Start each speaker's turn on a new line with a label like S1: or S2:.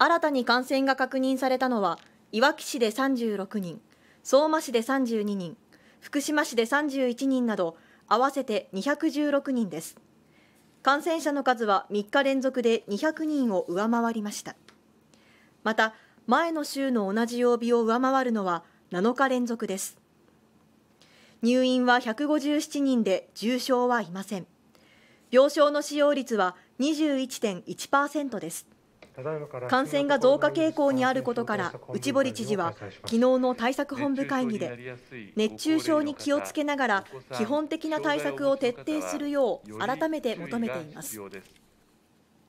S1: 新たに感染が確認されたのは、いわき市で36人、相馬市で32人、福島市で31人など、合わせて216人です。感染者の数は3日連続で200人を上回りました。また、前の週の同じ曜日を上回るのは7日連続です。入院は157人で重症はいません。病床の使用率は21.1%です。感染が増加傾向にあることから内堀知事は昨日の対策本部会議で熱中症に気をつけながら基本的な対策を徹底するよう改めて求めてい
S2: ます。